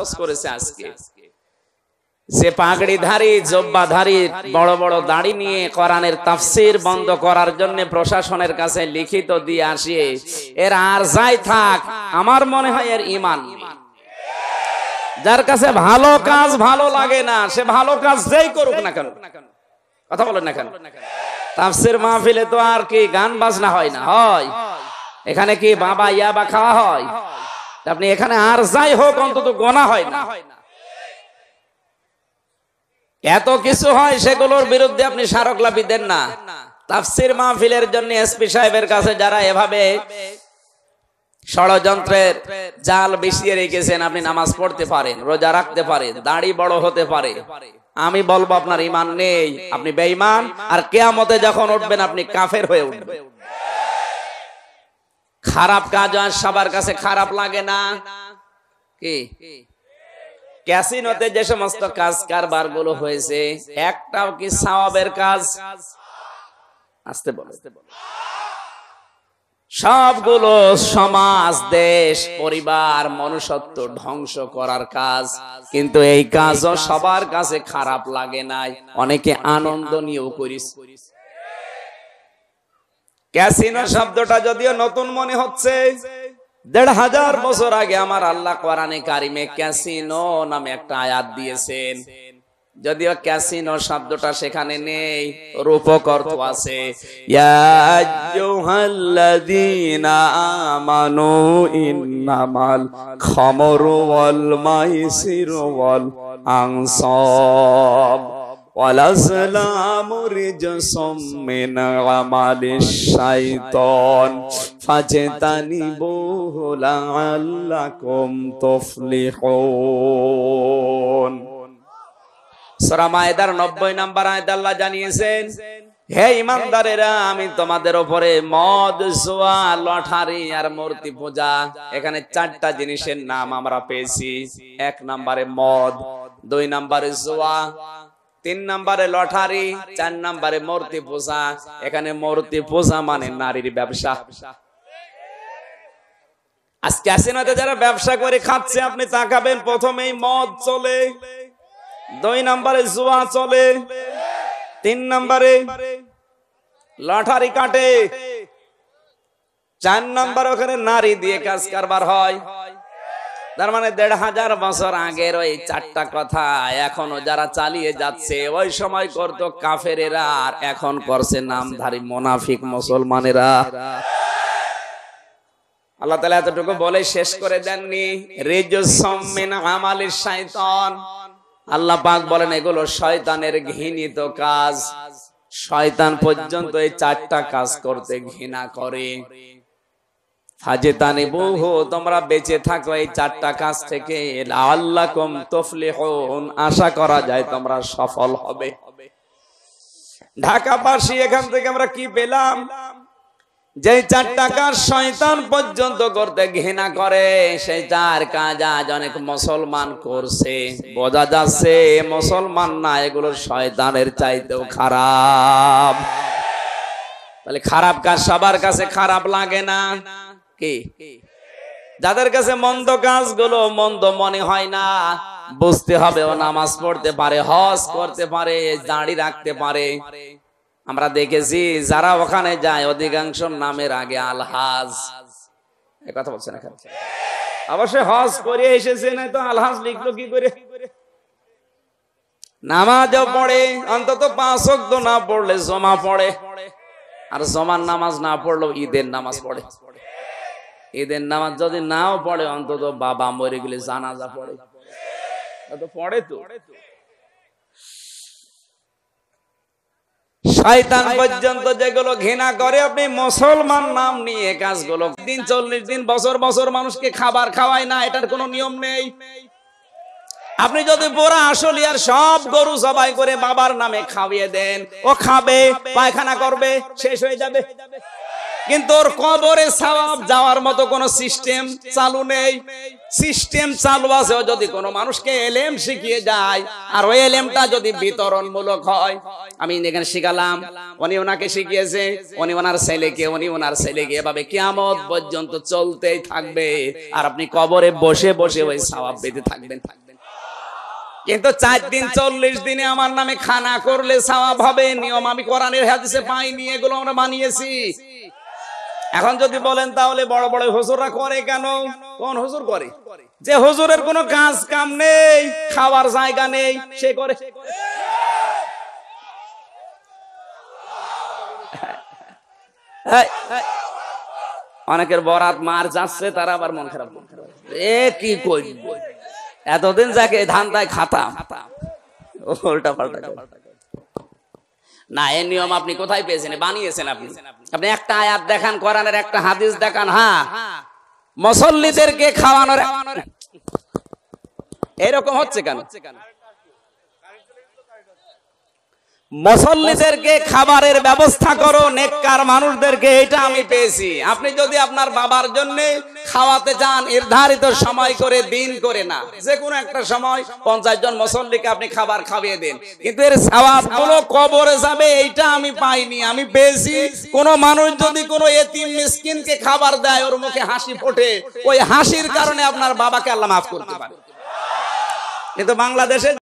আফসোস করেছে আজকে যে পাগড়িধারী জব্বাধারী বড় বড় দাড়ি নিয়ে কোরআনের তাফসির বন্ধ করার জন্য প্রশাসনের কাছে লিখিত দিয়ে আসিয়ে এর আর যাই থাক আমার মনে হয় এর ইমান যার কাছে ভালো কাজ ভালো লাগে না সে ভালো কাজ যেই করুক না কেন কথা বলেন না কেন তাফসির মাহফিলে তো আর কি গান বাজনা হয় না হয় এখানে কি বাবা ইয়াবা খাওয়া হয় আপনি এখানে আর যাই হোক অন্তত গোনা হয় না এত কিছু হয় সেগুলোর বিরুদ্ধে আপনি স্মারকলাপি দেন না তাফসির মাহফিলের জন্য এসপি সাহেবের কাছে যারা এভাবে ষড়যন্ত্রের জাল বিছিয়ে রেখেছেন আপনি নামাজ পড়তে পারেন রোজা রাখতে পারেন দাড়ি বড় হতে পারে আমি বলবো আপনার ইমান নেই আপনি বেঈমান আর কেয়ামতে যখন উঠবেন আপনি কাফের হয়ে উঠবেন খারাপ কাজ আর সবার কাছে খারাপ লাগে না কি ক্যাসিনোতে যে সমস্ত কাজ কারবার গুলো হয়েছে একটাও কি সাওয়াবের কাজ আসতে বলো সবগুলো সমাজ দেশ পরিবার মনুষ্যত্ব ধ্বংস করার কাজ কিন্তু এই কাজও সবার কাছে খারাপ লাগে নাই অনেকে আনন্দ নিয়েও করিস ক্যাসিনো শব্দটা যদিও নতুন মনে হচ্ছে দেড় হাজার বছর আগে আমার আল্লাহ কোরআনে কারিমে ক্যাসিনো নামে একটা আয়াত দিয়েছেন যদিও ক্যাসিনো শব্দটা সেখানে নেই রূপক অর্থ আছে আমানু ইন্নামাল খমরু ওয়াল মাইসিরু والأسلام رجس من সূরা মায়েদার 90 নম্বর আয়াত আল্লাহ জানিয়েছেন হে ইমানদারেরা আমি তোমাদের উপরে মদ জোয়া লঠারি আর মূর্তি পূজা এখানে চারটা জিনিসের নাম আমরা পেয়েছি এক নম্বরে মদ দুই নম্বরে জোয়া তিন নম্বরে লটারি চার নম্বরে মূর্তি পূজা এখানে মূর্তি পূজা মানে নারীর ব্যবসা আজকে আসেনাতে যারা ব্যবসা করে খাচ্ছে আপনি তাকাবেন প্রথমেই মদ চলে দুই নম্বরে জুয়া চলে তিন নম্বরে লটারি কাটে চার নম্বর ওখানে নারী দিয়ে কাজ কারবার হয় তার মানে দেড় হাজার বছর আগের ওই চারটা কথা এখনো যারা চালিয়ে যাচ্ছে ওই সময় করতো কাফেরেরা আর এখন করছে নামধারী মোনাফিক মুসলমানেরা আল্লাহ তালা এতটুকু বলে শেষ করে দেননি রেজসমিন আমালির শয়তান আল্লাহ পাক বলেন এগুলো শয়তানের ঘৃণিত কাজ শয়তান পর্যন্ত এই চারটা কাজ করতে ঘৃণা করে ফাজেতানে বহু তোমরা বেঁচে থাকো এই চারটা কাজ থেকে আল্লাহকুম তফলিহুন আশা করা যায় তোমরা সফল হবে ঢাকা পাশি এখান থেকে আমরা কি পেলাম যে চারটা কাজ শয়তান পর্যন্ত করতে ঘৃণা করে সেই চার কাজ আজ অনেক মুসলমান করছে বোঝা যাচ্ছে মুসলমান না এগুলো শয়তানের চাইতেও খারাপ তাহলে খারাপ কাজ সবার কাছে খারাপ লাগে না কে যাদের কাছে মন্দ গুলো মন্দ মনে হয় না বুঝতে হবে ও নামাজ পড়তে পারে হজ করতে পারে দাঁড়ি রাখতে পারে আমরা দেখেছি যারা ওখানে যায় অধিকাংশ নামের আগে আলহাজ কথা অবশ্যই হজ করে এসেছে না তো আলহাজ লিখলো কি করে নামাজও পড়ে অন্তত পাঁচ না পড়লে জমা পড়ে আর জমার নামাজ না পড়লেও ঈদের নামাজ পড়ে এদের নামাজ যদি নাও পড়ে অন্তত বাবা মরে গেলে জানাজা পড়ে পড়ে তো শয়তান পর্যন্ত যেগুলো ঘৃণা করে আপনি মুসলমান নাম নিয়ে কাজগুলো দিন চল্লিশ দিন বছর বছর মানুষকে খাবার খাওয়ায় না এটার কোনো নিয়ম নেই আপনি যদি বোরা আসলিয়ার সব গরু সবাই করে বাবার নামে খাওয়িয়ে দেন ও খাবে পায়খানা করবে শেষ হয়ে যাবে কিন্তু ওর কবরে সওয়াব যাওয়ার মতো কোন সিস্টেম চালু নেই সিস্টেম চালু আছে যদি কোন মানুষকে এলেম শিখিয়ে যায় আর ওই এলেমটা যদি বিতরণমূলক হয় আমি এখানে শিখালাম উনি ওনাকে শিখিয়েছে উনি ওনার ছেলেকে উনি ওনার ছেলেকে এভাবে কিয়ামত পর্যন্ত চলতেই থাকবে আর আপনি কবরে বসে বসে ওই সওয়াব পেতে থাকবেন থাকবেন কিন্তু চার দিন চল্লিশ দিনে আমার নামে খানা করলে সওয়াব হবে নিয়ম আমি কোরআনের হাদিসে পাইনি এগুলো আমরা বানিয়েছি এখন যদি বলেন তাহলে বড় বড় হুজুররা করে কেন কোন হুজুর করে যে হুজুরের কোনো কাজ কাম নেই খাওয়ার জায়গা নেই সে করে অনেকের বরাত মার যাচ্ছে তারা আবার মন খারাপ এ কি কই এতদিন যাকে ধান তাই খাতা উল্টা পাল্টা না এ নিয়ম আপনি কোথায় পেয়েছেন বানিয়েছেন আপনি আপনি একটা আয়াত দেখান করানোর একটা হাদিস দেখান হ্যাঁ মুসল্লিদেরকে খাওয়ানোর এরকম হচ্ছে কেন মুসল্লিদেরকে খাবারের ব্যবস্থা করো নেককার মানুষদেরকে এটা আমি পেয়েছি আপনি যদি আপনার বাবার জন্য খাওয়াতে চান নির্ধারিত সময় করে দিন করে না যে কোনো একটা সময় পঞ্চাশ জন মুসল্লিকে আপনি খাবার খাওয়িয়ে দিন কিন্তু এর সওয়াবগুলো কবরে যাবে এইটা আমি পাইনি আমি পেয়েছি কোন মানুষ যদি কোনো এতিম মিসকিনকে খাবার দেয় ওর মুখে হাসি ফোটে ওই হাসির কারণে আপনার বাবাকে আল্লাহ মাফ করতে পারে কিন্তু বাংলাদেশে